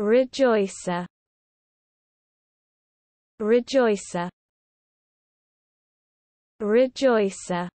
Rejoicer Rejoicer Rejoicer